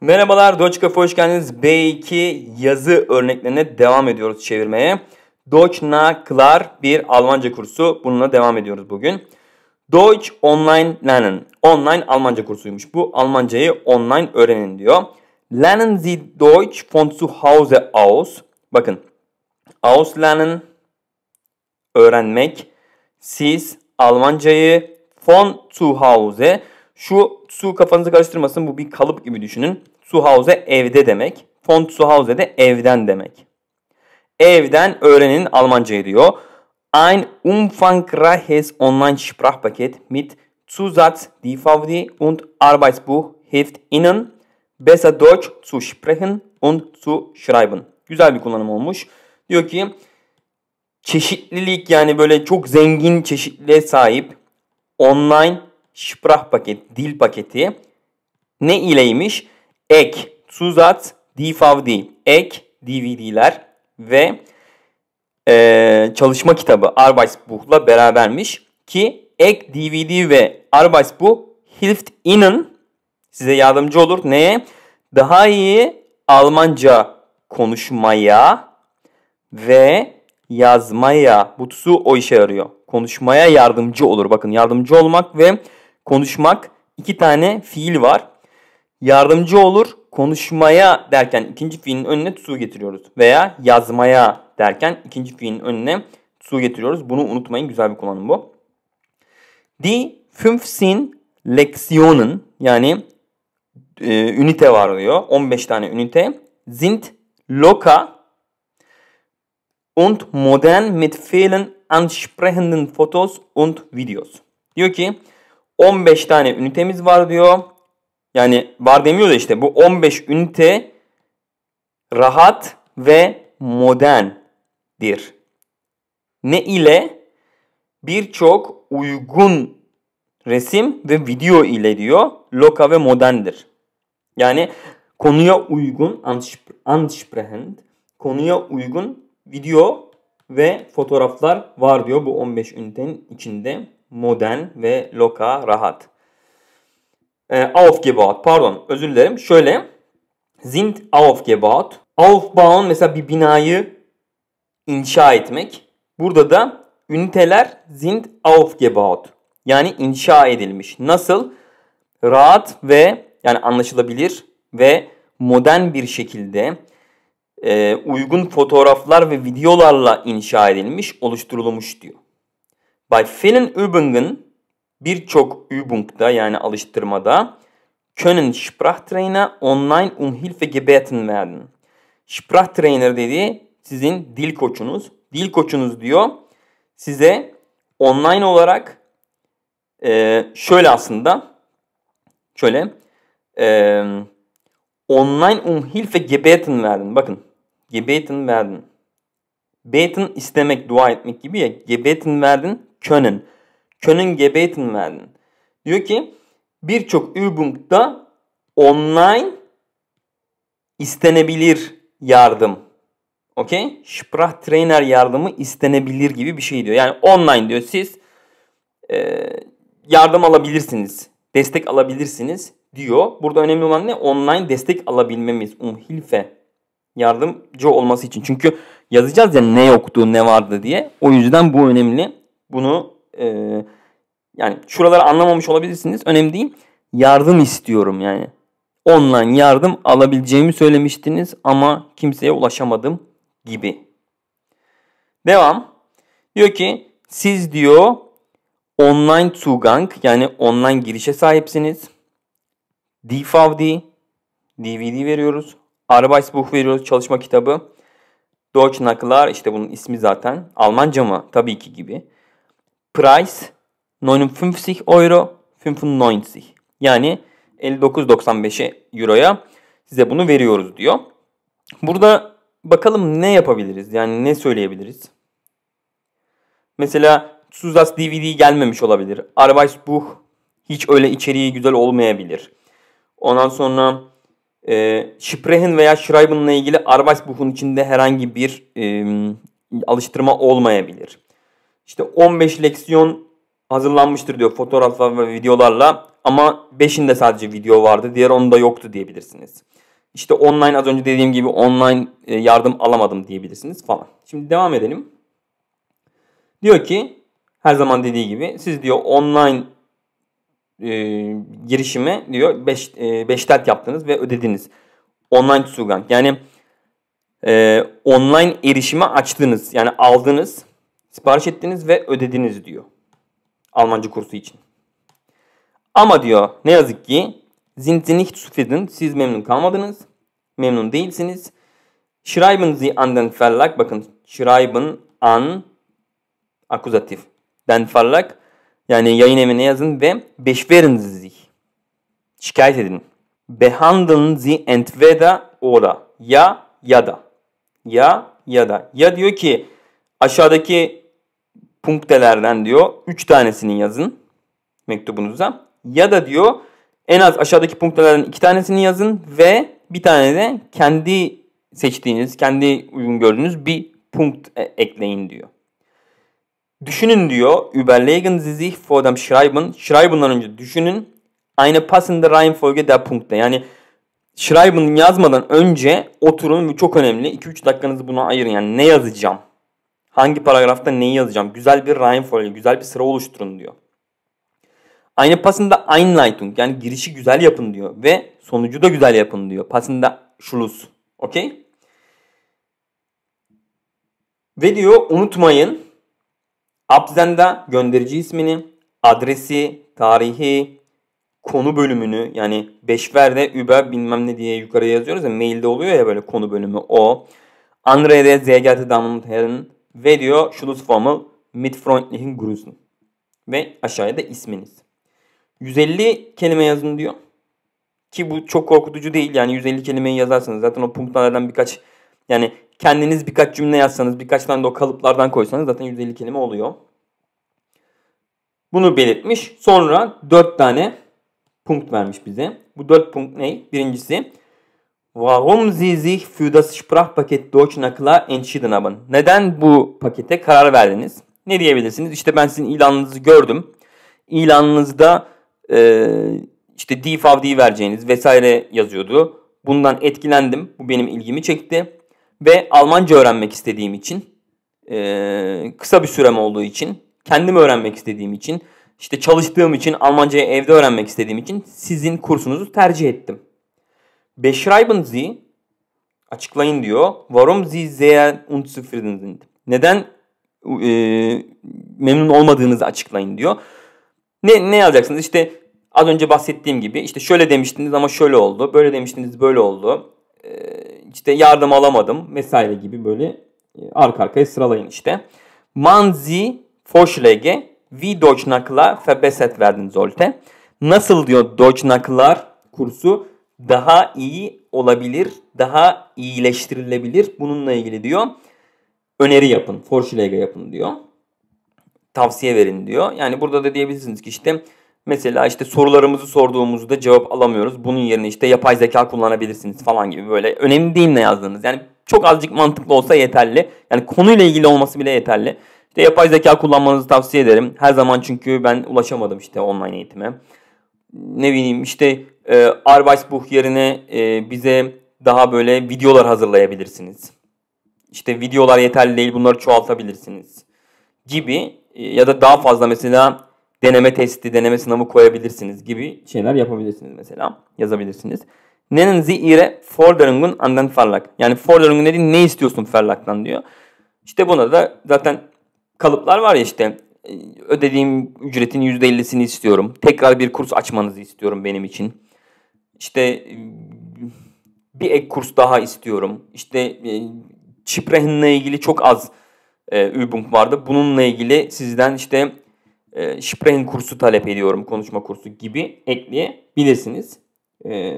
Merhabalar Doge Cafe hoş geldiniz. B2 yazı örneklerine devam ediyoruz çevirmeye. Deutsch Naklar bir Almanca kursu. Bununla devam ediyoruz bugün. Deutsch Online Lernen. Online Almanca kursuymuş. Bu Almancayı online öğrenin diyor. Lernen Sie Deutsch von zu Hause aus. Bakın. Aus lernen öğrenmek. Siz Almancayı von zu Hause şu su kafanızı karıştırmasın. Bu bir kalıp gibi düşünün. Su hause evde demek. Font su hause de evden demek. Evden öğrenin Almancayı diyor. Ein umfangreiches Online-Sprachpaket mit Zusatz-DVD und Arbeitsbuch hilft Ihnen besser Deutsch zu sprechen und zu schreiben. Güzel bir kullanım olmuş. Diyor ki çeşitlilik yani böyle çok zengin çeşitliliğe sahip online Sprach paket, dil paketi ne ileymiş? Ek, Suzat, DVD, ek, DVD'ler ve e, çalışma kitabı Arbeitsbuch'la berabermiş ki ek DVD ve Arbeitsbuch hilft Ihnen size yardımcı olur. Neye? Daha iyi Almanca konuşmaya ve yazmaya. butsu o işe yarıyor. Konuşmaya yardımcı olur. Bakın yardımcı olmak ve konuşmak iki tane fiil var. Yardımcı olur konuşmaya derken ikinci fiilin önüne su getiriyoruz. Veya yazmaya derken ikinci fiilin önüne su getiriyoruz. Bunu unutmayın güzel bir kullanım bu. Die 15 Lektionen yani e, ünite var diyor. 15 tane ünite. Sind loka und modern mit vielen ansprechenden Fotos und Videos. Diyor ki 15 tane ünitemiz var diyor. Yani var demiyor da işte bu 15 ünite rahat ve moderndir. Ne ile? Birçok uygun resim ve video ile diyor. Loka ve moderndir. Yani konuya uygun ansprechend, konuya uygun video ve fotoğraflar var diyor bu 15 ünitenin içinde modern ve loka rahat. E, ee, aufgebaut pardon özür dilerim. Şöyle sind aufgebaut. Aufbauen mesela bir binayı inşa etmek. Burada da üniteler sind aufgebaut. Yani inşa edilmiş. Nasıl? Rahat ve yani anlaşılabilir ve modern bir şekilde e, uygun fotoğraflar ve videolarla inşa edilmiş, oluşturulmuş diyor. Bei vielen Übungen birçok Übung'da yani alıştırmada können Sprachtrainer online um Hilfe gebeten werden. Sprachtrainer dedi sizin dil koçunuz. Dil koçunuz diyor size online olarak e, şöyle aslında şöyle e, online um Hilfe gebeten werden. Bakın gebeten werden. Beten istemek, dua etmek gibi ya. Gebeten werden können. Können gebeten werden. Diyor ki birçok übungda online istenebilir yardım. Okey? Sprach trainer yardımı istenebilir gibi bir şey diyor. Yani online diyor siz e, yardım alabilirsiniz. Destek alabilirsiniz diyor. Burada önemli olan ne? Online destek alabilmemiz. Umhilfe yardımcı olması için. Çünkü yazacağız ya ne yoktu ne vardı diye. O yüzden bu önemli. Bunu e, yani şuraları anlamamış olabilirsiniz. Önemli değil. Yardım istiyorum yani. Online yardım alabileceğimi söylemiştiniz ama kimseye ulaşamadım gibi. Devam. Diyor ki siz diyor online zugang yani online girişe sahipsiniz. DVD, DVD veriyoruz. Arbeitsbuch veriyoruz çalışma kitabı. Deutschnackelar işte bunun ismi zaten. Almanca mı? Tabii ki gibi. Price 59 Euro 95. Yani 59.95'e Euro'ya size bunu veriyoruz diyor. Burada bakalım ne yapabiliriz? Yani ne söyleyebiliriz? Mesela Suzas DVD gelmemiş olabilir. Arbeitsbuch hiç öyle içeriği güzel olmayabilir. Ondan sonra e, Sprehen veya Schreiben'la ilgili Arbeitsbuch'un içinde herhangi bir e, alıştırma olmayabilir işte 15 leksiyon hazırlanmıştır diyor fotoğraflar ve videolarla ama 5'inde sadece video vardı diğer onda yoktu diyebilirsiniz. İşte online az önce dediğim gibi online e, yardım alamadım diyebilirsiniz falan. Şimdi devam edelim. Diyor ki her zaman dediği gibi siz diyor online e, girişimi diyor 5 e, beş tel yaptınız ve ödediniz. Online Tsugan yani e, online erişimi açtınız yani aldınız Sipariş ettiniz ve ödediniz diyor. Almanca kursu için. Ama diyor ne yazık ki sind sie nicht zufrieden. Siz memnun kalmadınız. Memnun değilsiniz. Schreiben Sie an den Verlag. Bakın schreiben an akuzatif. Den Verlag. Yani yayın evine yazın ve beşverin Sie. Şikayet edin. Behandeln Sie entweder oder. Ya ya da. Ya ya da. Ya diyor ki aşağıdaki punktelerden diyor 3 tanesini yazın mektubunuza. Ya da diyor en az aşağıdaki punktelerden 2 tanesini yazın ve bir tane de kendi seçtiğiniz, kendi uygun gördüğünüz bir punkt e, ekleyin diyor. Düşünün diyor. Überlegen Sie sich vor dem Schreiben. Schreiben'dan önce düşünün. Eine passende Reihenfolge der Punkte. Yani Schreiben yazmadan önce oturun ve çok önemli. 2-3 dakikanızı buna ayırın. Yani ne yazacağım? Hangi paragrafta neyi yazacağım? Güzel bir rhyme güzel bir sıra oluşturun diyor. Aynı pasında Einleitung yani girişi güzel yapın diyor ve sonucu da güzel yapın diyor. Pasında Schluss. Okey? Ve diyor unutmayın Abzen'da gönderici ismini, adresi, tarihi, konu bölümünü yani Beşver'de Uber bilmem ne diye yukarıya yazıyoruz ya mailde oluyor ya böyle konu bölümü o. Andre'de ZGT Damen Herren veriyor Schlussformel mit freundlichen Grüßen. Ve aşağıya da isminiz. 150 kelime yazın diyor. Ki bu çok korkutucu değil. Yani 150 kelimeyi yazarsanız zaten o punktlardan birkaç yani kendiniz birkaç cümle yazsanız birkaç tane de o kalıplardan koysanız zaten 150 kelime oluyor. Bunu belirtmiş. Sonra 4 tane punkt vermiş bize. Bu 4 punkt ne? Birincisi Warum Sie sich für das Sprachpaket Deutsch Nakla entschieden haben? Neden bu pakete karar verdiniz? Ne diyebilirsiniz? İşte ben sizin ilanınızı gördüm. İlanınızda e, işte DFAVD vereceğiniz vesaire yazıyordu. Bundan etkilendim. Bu benim ilgimi çekti. Ve Almanca öğrenmek istediğim için, e, kısa bir sürem olduğu için, kendim öğrenmek istediğim için, işte çalıştığım için, Almancayı evde öğrenmek istediğim için sizin kursunuzu tercih ettim. Beschreiben Sie açıklayın diyor. Warum Sie sehr unzufrieden sind? Neden e, memnun olmadığınızı açıklayın diyor. Ne ne yazacaksınız? İşte az önce bahsettiğim gibi işte şöyle demiştiniz ama şöyle oldu. Böyle demiştiniz böyle oldu. E, işte yardım alamadım vesaire gibi böyle e, arka arkaya sıralayın işte. Man Sie Vorschläge wie Deutschnakla verbessert werden sollte. Nasıl diyor Deutschnaklar kursu daha iyi olabilir, daha iyileştirilebilir. Bununla ilgili diyor öneri yapın, Forschläge yapın diyor. Tavsiye verin diyor. Yani burada da diyebilirsiniz ki işte mesela işte sorularımızı sorduğumuzda cevap alamıyoruz. Bunun yerine işte yapay zeka kullanabilirsiniz falan gibi böyle önemli değil ne yazdığınız. Yani çok azıcık mantıklı olsa yeterli. Yani konuyla ilgili olması bile yeterli. İşte yapay zeka kullanmanızı tavsiye ederim. Her zaman çünkü ben ulaşamadım işte online eğitime ne bileyim işte e, Arbeitsbuch yerine e, bize daha böyle videolar hazırlayabilirsiniz. İşte videolar yeterli değil bunları çoğaltabilirsiniz gibi e, ya da daha fazla mesela deneme testi, deneme sınavı koyabilirsiniz gibi şeyler yapabilirsiniz mesela yazabilirsiniz. Nennen Sie Ihre Forderungen an den Verlag. Yani Forderungen dediğin ne istiyorsun Verlag'dan diyor. İşte buna da zaten kalıplar var ya işte e, ödediğim ücretin %50'sini istiyorum. Tekrar bir kurs açmanızı istiyorum benim için. İşte e, bir ek kurs daha istiyorum. İşte e, Çiprehin'le ilgili çok az e, Übung vardı. Bununla ilgili sizden işte e, Sprechen kursu talep ediyorum, konuşma kursu gibi ekleyebilirsiniz. E,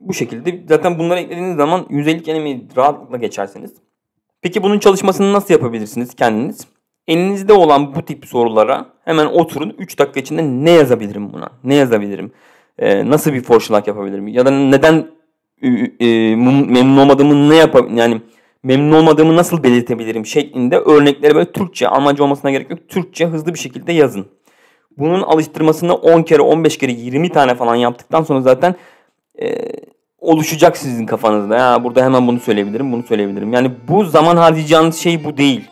bu şekilde zaten bunları eklediğiniz zaman 150 kelimeyi rahatlıkla geçersiniz. Peki bunun çalışmasını nasıl yapabilirsiniz kendiniz? Elinizde olan bu tip sorulara hemen oturun. 3 dakika içinde ne yazabilirim buna? Ne yazabilirim? Ee, nasıl bir forşlak yapabilirim? Ya da neden e, memnun olmadığımı ne yapabilirim? Yani memnun olmadığımı nasıl belirtebilirim şeklinde örnekleri böyle Türkçe, Almanca olmasına gerek yok. Türkçe hızlı bir şekilde yazın. Bunun alıştırmasını 10 kere, 15 kere, 20 tane falan yaptıktan sonra zaten e, oluşacak sizin kafanızda. Ya burada hemen bunu söyleyebilirim, bunu söyleyebilirim. Yani bu zaman harcayacağınız şey bu değil.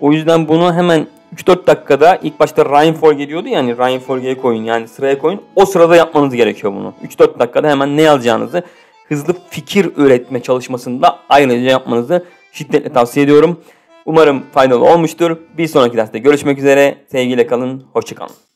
O yüzden bunu hemen 3-4 dakikada ilk başta Ryan Folge diyordu ya Ryan hani Folge'ye koyun yani sıraya koyun. O sırada yapmanız gerekiyor bunu. 3-4 dakikada hemen ne alacağınızı hızlı fikir üretme çalışmasında ayrıca yapmanızı şiddetle tavsiye ediyorum. Umarım faydalı olmuştur. Bir sonraki derste görüşmek üzere. Sevgiyle kalın. Hoşçakalın.